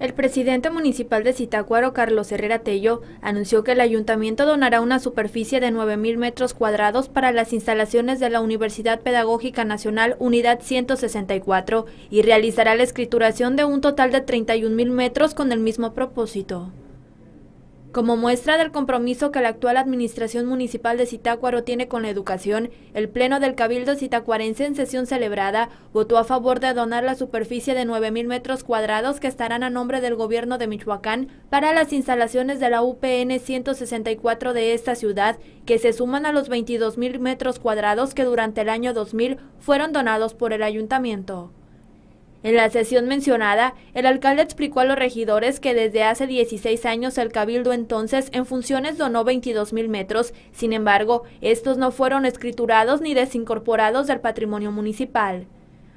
El presidente municipal de Citácuaro, Carlos Herrera Tello, anunció que el ayuntamiento donará una superficie de 9.000 metros cuadrados para las instalaciones de la Universidad Pedagógica Nacional Unidad 164 y realizará la escrituración de un total de 31.000 metros con el mismo propósito. Como muestra del compromiso que la actual Administración Municipal de Zitácuaro tiene con la educación, el Pleno del Cabildo Citacuarense, en sesión celebrada votó a favor de donar la superficie de 9.000 metros cuadrados que estarán a nombre del gobierno de Michoacán para las instalaciones de la UPN 164 de esta ciudad, que se suman a los 22.000 metros cuadrados que durante el año 2000 fueron donados por el ayuntamiento. En la sesión mencionada, el alcalde explicó a los regidores que desde hace 16 años el cabildo entonces en funciones donó 22 mil metros, sin embargo, estos no fueron escriturados ni desincorporados del patrimonio municipal.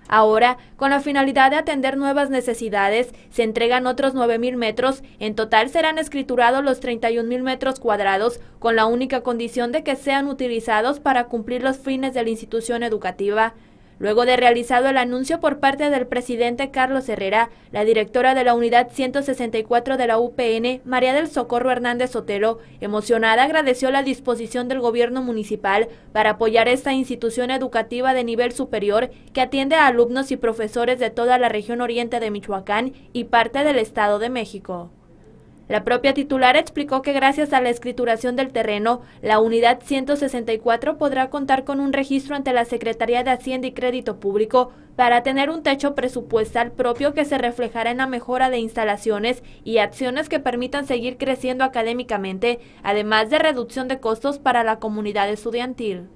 Ahora, con la finalidad de atender nuevas necesidades, se entregan otros 9.000 metros. En total serán escriturados los 31.000 metros cuadrados, con la única condición de que sean utilizados para cumplir los fines de la institución educativa. Luego de realizado el anuncio por parte del presidente Carlos Herrera, la directora de la Unidad 164 de la UPN, María del Socorro Hernández Sotelo, emocionada agradeció la disposición del gobierno municipal para apoyar esta institución educativa de nivel superior que atiende a alumnos y profesores de toda la región oriente de Michoacán y parte del Estado de México. La propia titular explicó que gracias a la escrituración del terreno, la unidad 164 podrá contar con un registro ante la Secretaría de Hacienda y Crédito Público para tener un techo presupuestal propio que se reflejará en la mejora de instalaciones y acciones que permitan seguir creciendo académicamente, además de reducción de costos para la comunidad estudiantil.